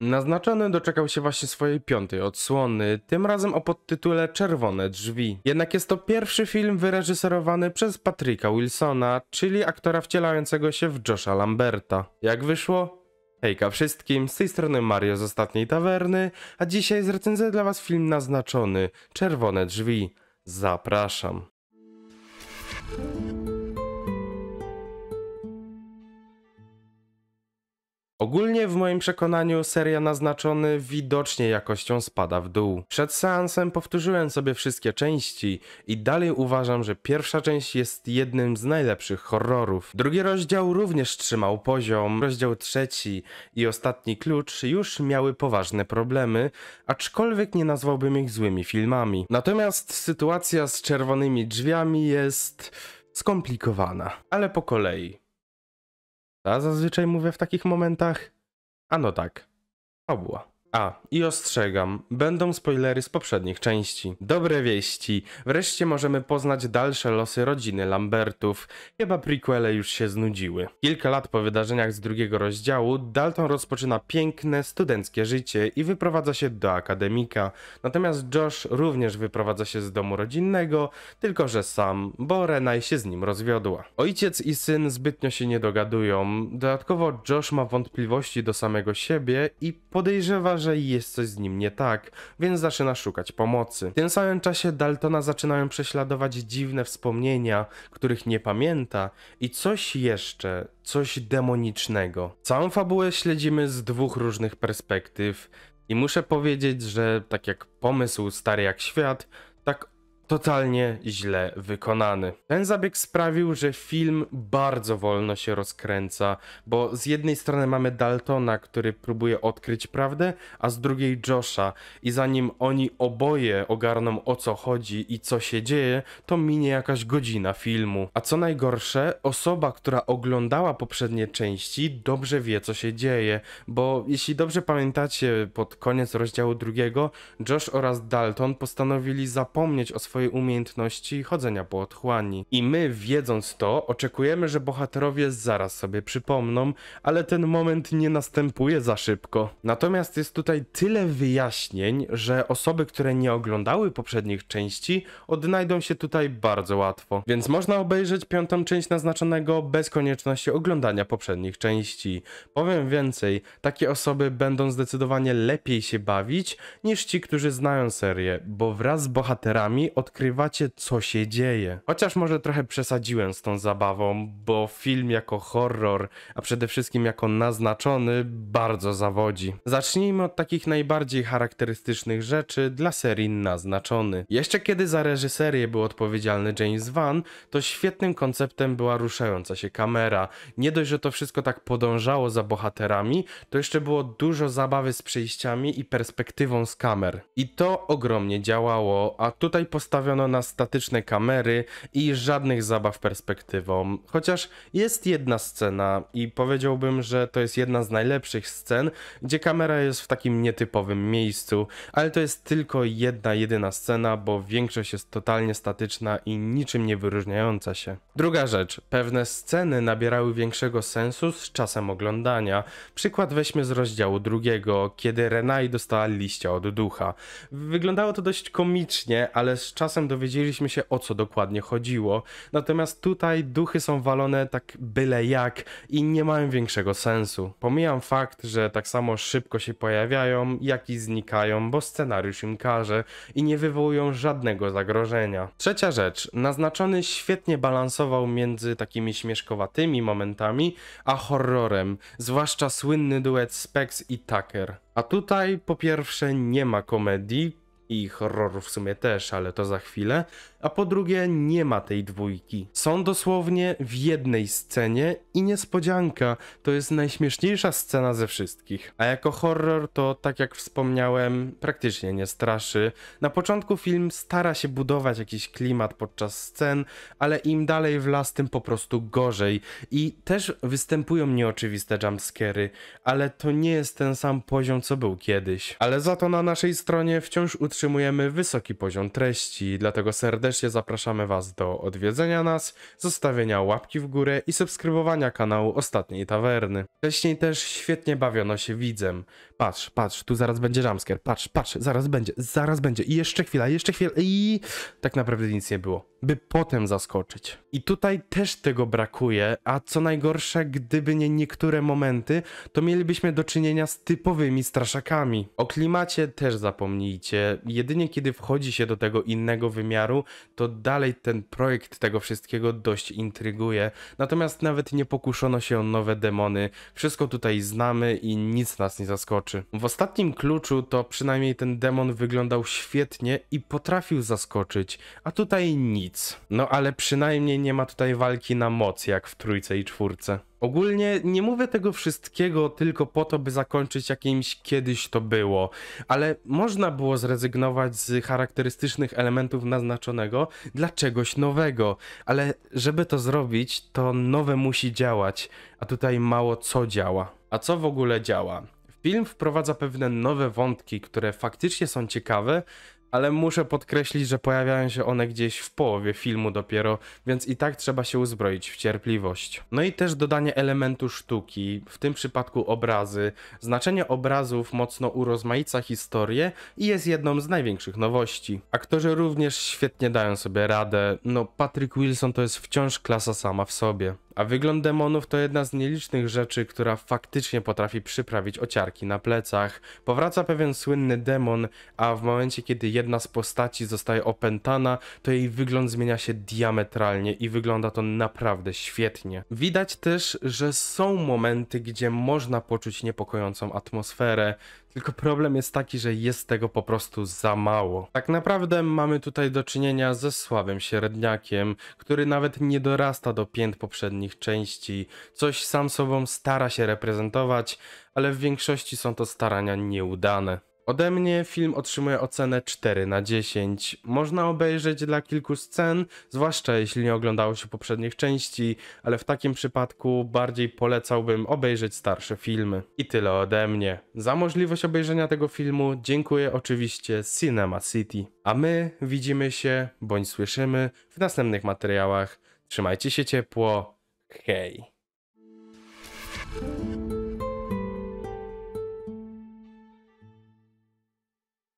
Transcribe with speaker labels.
Speaker 1: Naznaczony doczekał się właśnie swojej piątej odsłony, tym razem o podtytule Czerwone drzwi. Jednak jest to pierwszy film wyreżyserowany przez Patryka Wilsona, czyli aktora wcielającego się w Josha Lamberta. Jak wyszło? Hejka wszystkim, z tej strony Mario z Ostatniej Tawerny, a dzisiaj zrecenzuję dla was film naznaczony Czerwone drzwi. Zapraszam. Ogólnie w moim przekonaniu seria naznaczony widocznie jakością spada w dół. Przed seansem powtórzyłem sobie wszystkie części i dalej uważam, że pierwsza część jest jednym z najlepszych horrorów. Drugi rozdział również trzymał poziom, rozdział trzeci i ostatni klucz już miały poważne problemy, aczkolwiek nie nazwałbym ich złymi filmami. Natomiast sytuacja z czerwonymi drzwiami jest skomplikowana, ale po kolei. A zazwyczaj mówię w takich momentach, a no tak, to było. A, i ostrzegam, będą spoilery z poprzednich części. Dobre wieści, wreszcie możemy poznać dalsze losy rodziny Lambertów. Chyba prequele już się znudziły. Kilka lat po wydarzeniach z drugiego rozdziału, Dalton rozpoczyna piękne, studenckie życie i wyprowadza się do akademika. Natomiast Josh również wyprowadza się z domu rodzinnego, tylko że sam, bo Renaj się z nim rozwiodła. Ojciec i syn zbytnio się nie dogadują, dodatkowo Josh ma wątpliwości do samego siebie i podejrzewa, że jest coś z nim nie tak, więc zaczyna szukać pomocy. W tym samym czasie Daltona zaczynają prześladować dziwne wspomnienia, których nie pamięta i coś jeszcze, coś demonicznego. Całą fabułę śledzimy z dwóch różnych perspektyw i muszę powiedzieć, że tak jak pomysł stary jak świat, tak totalnie źle wykonany. Ten zabieg sprawił, że film bardzo wolno się rozkręca, bo z jednej strony mamy Daltona, który próbuje odkryć prawdę, a z drugiej Josha i zanim oni oboje ogarną o co chodzi i co się dzieje, to minie jakaś godzina filmu. A co najgorsze, osoba, która oglądała poprzednie części, dobrze wie co się dzieje, bo jeśli dobrze pamiętacie, pod koniec rozdziału drugiego, Josh oraz Dalton postanowili zapomnieć o swoim swojej umiejętności chodzenia po otchłani. I my, wiedząc to, oczekujemy, że bohaterowie zaraz sobie przypomną, ale ten moment nie następuje za szybko. Natomiast jest tutaj tyle wyjaśnień, że osoby, które nie oglądały poprzednich części, odnajdą się tutaj bardzo łatwo. Więc można obejrzeć piątą część naznaczonego bez konieczności oglądania poprzednich części. Powiem więcej, takie osoby będą zdecydowanie lepiej się bawić niż ci, którzy znają serię, bo wraz z bohaterami od odkrywacie, co się dzieje. Chociaż może trochę przesadziłem z tą zabawą, bo film jako horror, a przede wszystkim jako naznaczony, bardzo zawodzi. Zacznijmy od takich najbardziej charakterystycznych rzeczy dla serii naznaczony. Jeszcze kiedy za reżyserię był odpowiedzialny James Wan, to świetnym konceptem była ruszająca się kamera. Nie dość, że to wszystko tak podążało za bohaterami, to jeszcze było dużo zabawy z przejściami i perspektywą z kamer. I to ogromnie działało, a tutaj postawiłem postawiono na statyczne kamery i żadnych zabaw perspektywą. Chociaż jest jedna scena i powiedziałbym, że to jest jedna z najlepszych scen, gdzie kamera jest w takim nietypowym miejscu, ale to jest tylko jedna jedyna scena, bo większość jest totalnie statyczna i niczym nie wyróżniająca się. Druga rzecz, pewne sceny nabierały większego sensu z czasem oglądania. Przykład weźmy z rozdziału drugiego, kiedy Renai dostała liścia od ducha. Wyglądało to dość komicznie, ale z czasem dowiedzieliśmy się o co dokładnie chodziło. Natomiast tutaj duchy są walone tak byle jak i nie mają większego sensu. Pomijam fakt, że tak samo szybko się pojawiają, jak i znikają, bo scenariusz im każe i nie wywołują żadnego zagrożenia. Trzecia rzecz. Naznaczony świetnie balansował między takimi śmieszkowatymi momentami, a horrorem, zwłaszcza słynny duet Specs i Tucker. A tutaj po pierwsze nie ma komedii, i horroru w sumie też, ale to za chwilę. A po drugie, nie ma tej dwójki. Są dosłownie w jednej scenie i niespodzianka. To jest najśmieszniejsza scena ze wszystkich. A jako horror to, tak jak wspomniałem, praktycznie nie straszy. Na początku film stara się budować jakiś klimat podczas scen, ale im dalej w las, tym po prostu gorzej. I też występują nieoczywiste jumpscary, ale to nie jest ten sam poziom, co był kiedyś. Ale za to na naszej stronie wciąż utrzymuje utrzymujemy wysoki poziom treści, dlatego serdecznie zapraszamy Was do odwiedzenia nas, zostawienia łapki w górę i subskrybowania kanału Ostatniej Tawerny. Wcześniej też świetnie bawiono się widzem. Patrz, patrz, tu zaraz będzie ramsker. patrz, patrz, zaraz będzie, zaraz będzie i jeszcze chwila, jeszcze chwila i tak naprawdę nic nie było, by potem zaskoczyć. I tutaj też tego brakuje, a co najgorsze, gdyby nie niektóre momenty, to mielibyśmy do czynienia z typowymi straszakami. O klimacie też zapomnijcie, jedynie kiedy wchodzi się do tego innego wymiaru, to dalej ten projekt tego wszystkiego dość intryguje. Natomiast nawet nie pokuszono się o nowe demony. Wszystko tutaj znamy i nic nas nie zaskoczy. W ostatnim kluczu to przynajmniej ten demon wyglądał świetnie i potrafił zaskoczyć, a tutaj nic. No ale przynajmniej nie ma tutaj walki na moc jak w trójce i czwórce. Ogólnie nie mówię tego wszystkiego tylko po to, by zakończyć jakimś kiedyś to było, ale można było zrezygnować z charakterystycznych elementów naznaczonego dla czegoś nowego, ale żeby to zrobić, to nowe musi działać, a tutaj mało co działa. A co w ogóle działa? Film wprowadza pewne nowe wątki, które faktycznie są ciekawe, ale muszę podkreślić, że pojawiają się one gdzieś w połowie filmu dopiero, więc i tak trzeba się uzbroić w cierpliwość. No i też dodanie elementu sztuki, w tym przypadku obrazy. Znaczenie obrazów mocno urozmaica historię i jest jedną z największych nowości. Aktorzy również świetnie dają sobie radę, no Patrick Wilson to jest wciąż klasa sama w sobie. A wygląd demonów to jedna z nielicznych rzeczy, która faktycznie potrafi przyprawić ociarki na plecach. Powraca pewien słynny demon, a w momencie kiedy jedna z postaci zostaje opętana, to jej wygląd zmienia się diametralnie i wygląda to naprawdę świetnie. Widać też, że są momenty, gdzie można poczuć niepokojącą atmosferę. Tylko problem jest taki, że jest tego po prostu za mało. Tak naprawdę mamy tutaj do czynienia ze słabym średniakiem, który nawet nie dorasta do pięt poprzednich części. Coś sam sobą stara się reprezentować, ale w większości są to starania nieudane. Ode mnie film otrzymuje ocenę 4 na 10. Można obejrzeć dla kilku scen, zwłaszcza jeśli nie oglądało się poprzednich części, ale w takim przypadku bardziej polecałbym obejrzeć starsze filmy. I tyle ode mnie. Za możliwość obejrzenia tego filmu dziękuję oczywiście Cinema City. A my widzimy się bądź słyszymy w następnych materiałach. Trzymajcie się ciepło. Hej.